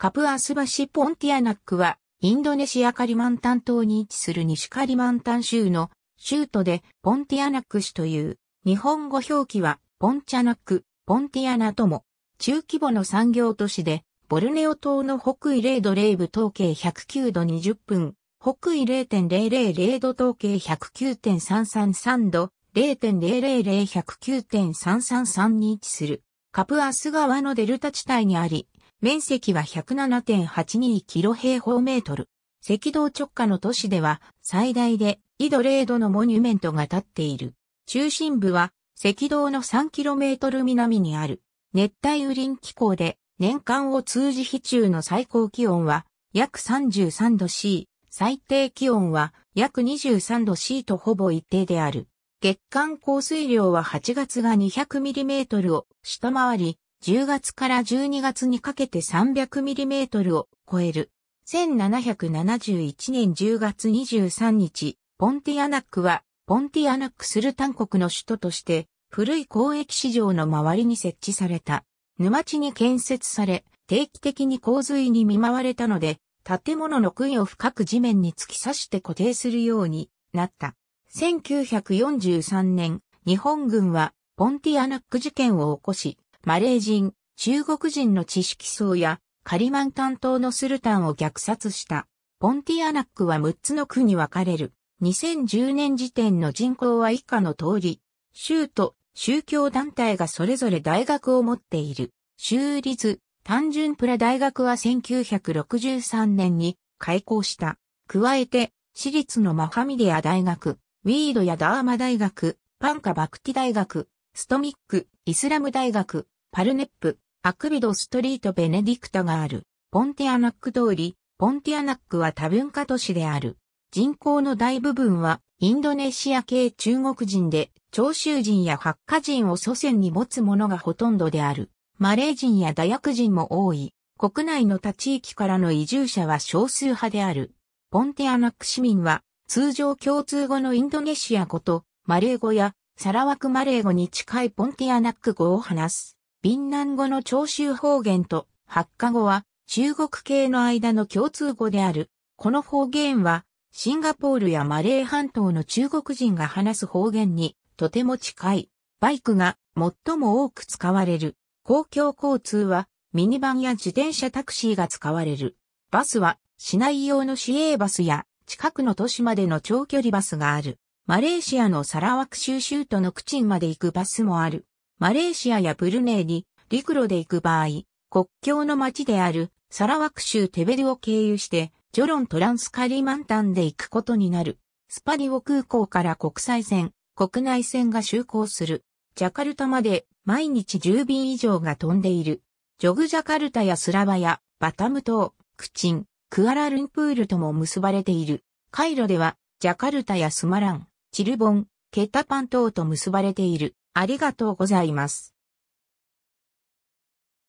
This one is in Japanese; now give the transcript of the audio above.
カプアス橋ポンティアナックは、インドネシアカリマンタン島に位置する西カリマンタン州の州都でポンティアナック市という、日本語表記はポンチャナック、ポンティアナとも、中規模の産業都市で、ボルネオ島の北緯0度0部統計109度20分、北緯0.000度統計109.333度、0.000109.333に位置する、カプアス川のデルタ地帯にあり、面積は107.82キロ平方メートル。赤道直下の都市では最大で緯度0度のモニュメントが立っている。中心部は赤道の3トル南にある熱帯雨林気候で年間を通じ日中の最高気温は約33度 C、最低気温は約23度 C とほぼ一定である。月間降水量は8月が2 0 0トルを下回り、10月から12月にかけて 300mm を超える。1771年10月23日、ポンティアナックは、ポンティアナックスルタン国の首都として、古い交易市場の周りに設置された。沼地に建設され、定期的に洪水に見舞われたので、建物の杭を深く地面に突き刺して固定するようになった。1943年、日本軍はポンティアナック事件を起こし、マレー人、中国人の知識層やカリマン担当のスルタンを虐殺したポンティアナックは6つの区に分かれる。2010年時点の人口は以下の通り、州と宗教団体がそれぞれ大学を持っている。州立単純プラ大学は1963年に開校した。加えて、私立のマハミディア大学、ウィードやダーマ大学、パンカバクティ大学、ストミック、イスラム大学、パルネップ、アクビドストリートベネディクタがある、ポンティアナック通り、ポンティアナックは多文化都市である。人口の大部分は、インドネシア系中国人で、長州人やハッカ人を祖先に持つ者がほとんどである。マレー人やダヤク人も多い。国内の他地域からの移住者は少数派である。ポンティアナック市民は、通常共通語のインドネシア語と、マレー語やサラワクマレー語に近いポンティアナック語を話す。ビンナン語の長州方言と発火語は中国系の間の共通語である。この方言はシンガポールやマレー半島の中国人が話す方言にとても近い。バイクが最も多く使われる。公共交通はミニバンや自転車タクシーが使われる。バスは市内用の市営バスや近くの都市までの長距離バスがある。マレーシアのサラワク州州都のクチンまで行くバスもある。マレーシアやブルネイに陸路で行く場合、国境の町であるサラワク州テベルを経由して、ジョロントランスカリマンタンで行くことになる。スパディオ空港から国際線、国内線が就航する。ジャカルタまで毎日10便以上が飛んでいる。ジョグジャカルタやスラバヤ、バタム島、クチン、クアラルンプールとも結ばれている。カイロでは、ジャカルタやスマラン、チルボン、ケタパン等と結ばれている。ありがとうございます。